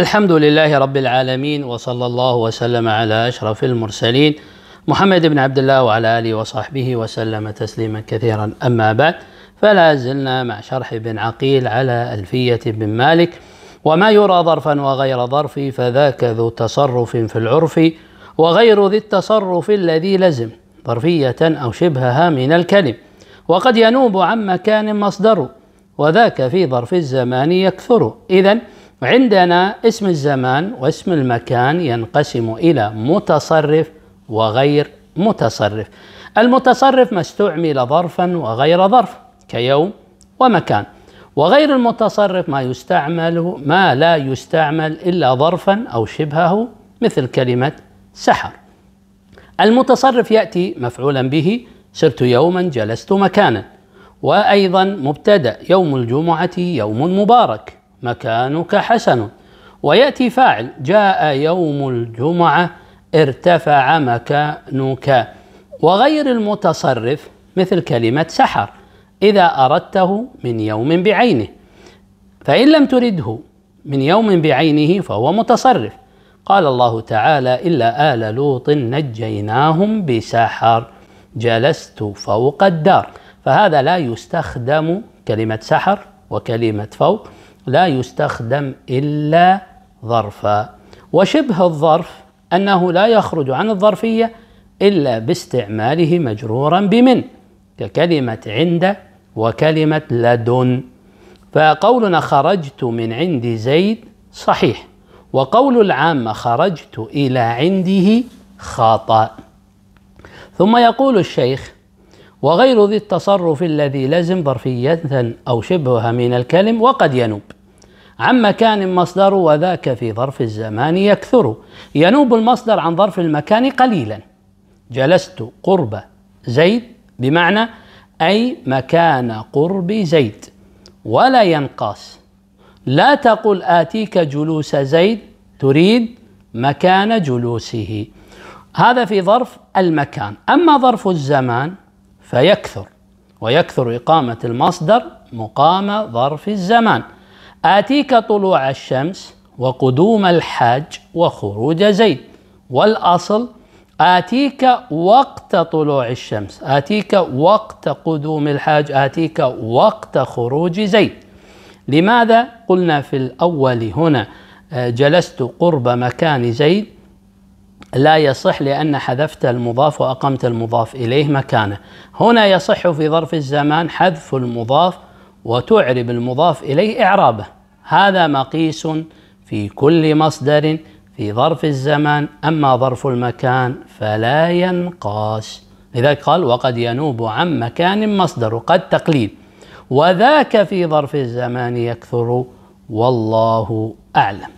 الحمد لله رب العالمين وصلى الله وسلم على أشرف المرسلين محمد بن عبد الله وعلى آله وصحبه وسلم تسليما كثيرا أما بعد فلا زلنا مع شرح بن عقيل على ألفية بن مالك وما يرى ظرفا وغير ظرف فذاك ذو تصرف في العرف وغير ذي التصرف الذي لزم ظرفية أو شبهها من الكلم وقد ينوب عن مكان مصدره وذاك في ظرف الزمان يكثر إذا عندنا اسم الزمان واسم المكان ينقسم إلى متصرف وغير متصرف المتصرف ما استعمل ظرفا وغير ظرف كيوم ومكان وغير المتصرف ما يستعمل ما لا يستعمل إلا ظرفا أو شبهه مثل كلمة سحر المتصرف يأتي مفعولا به صرت يوما جلست مكانا وأيضا مبتدأ يوم الجمعة يوم مبارك مكانك حسن ويأتي فاعل جاء يوم الجمعة ارتفع مكانك وغير المتصرف مثل كلمة سحر إذا أردته من يوم بعينه فإن لم ترده من يوم بعينه فهو متصرف قال الله تعالى إلا آل لوط نجيناهم بسحر جلست فوق الدار فهذا لا يستخدم كلمة سحر وكلمة فوق لا يستخدم إلا ظرفا وشبه الظرف أنه لا يخرج عن الظرفية إلا باستعماله مجرورا بمن ككلمة عند وكلمة لدن فقولنا خرجت من عند زيد صحيح وقول العامة خرجت إلى عنده خطأ ثم يقول الشيخ وغير ذي التصرف الذي لزم ظرفية أو شبهها من الكلم وقد ينوب عن مكان مصدر وذاك في ظرف الزمان يكثر ينوب المصدر عن ظرف المكان قليلا جلست قرب زيد بمعنى أي مكان قرب زيد ولا ينقص لا تقل آتيك جلوس زيد تريد مكان جلوسه هذا في ظرف المكان أما ظرف الزمان فيكثر ويكثر إقامة المصدر مقام ظرف الزمان آتيك طلوع الشمس وقدوم الحاج وخروج زيد والأصل آتيك وقت طلوع الشمس آتيك وقت قدوم الحاج آتيك وقت خروج زيد لماذا قلنا في الأول هنا آه، جلست قرب مكان زيد لا يصح لأن حذفت المضاف وأقمت المضاف إليه مكانه هنا يصح في ظرف الزمان حذف المضاف وتعرب المضاف إليه إعرابه هذا مقيس في كل مصدر في ظرف الزمان أما ظرف المكان فلا ينقاس لذلك قال وقد ينوب عن مكان مصدر قد تقليل وذاك في ظرف الزمان يكثر والله أعلم